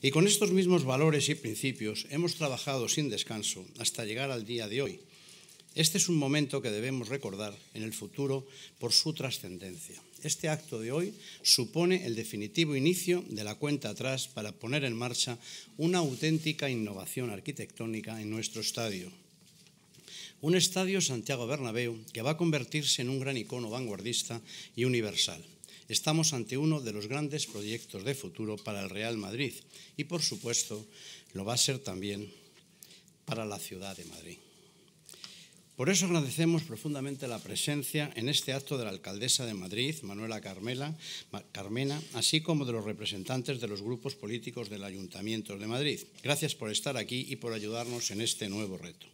Y con estos mismos valores y principios hemos trabajado sin descanso hasta llegar al día de hoy. Este es un momento que debemos recordar en el futuro por su trascendencia. Este acto de hoy supone el definitivo inicio de la cuenta atrás para poner en marcha una auténtica innovación arquitectónica en nuestro estadio. Un estadio Santiago Bernabéu que va a convertirse en un gran icono vanguardista y universal estamos ante uno de los grandes proyectos de futuro para el Real Madrid y, por supuesto, lo va a ser también para la ciudad de Madrid. Por eso agradecemos profundamente la presencia en este acto de la alcaldesa de Madrid, Manuela Carmela, Carmena, así como de los representantes de los grupos políticos del Ayuntamiento de Madrid. Gracias por estar aquí y por ayudarnos en este nuevo reto.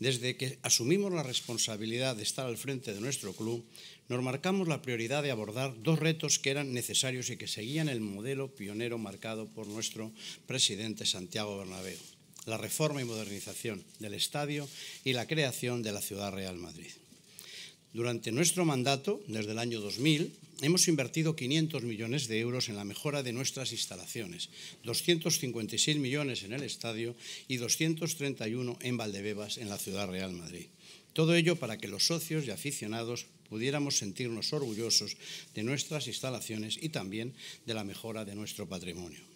Desde que asumimos la responsabilidad de estar al frente de nuestro club, nos marcamos la prioridad de abordar dos retos que eran necesarios y que seguían el modelo pionero marcado por nuestro presidente Santiago Bernabéu, la reforma y modernización del estadio y la creación de la Ciudad Real Madrid. Durante nuestro mandato, desde el año 2000, Hemos invertido 500 millones de euros en la mejora de nuestras instalaciones, 256 millones en el estadio y 231 en Valdebebas, en la Ciudad Real Madrid. Todo ello para que los socios y aficionados pudiéramos sentirnos orgullosos de nuestras instalaciones y también de la mejora de nuestro patrimonio.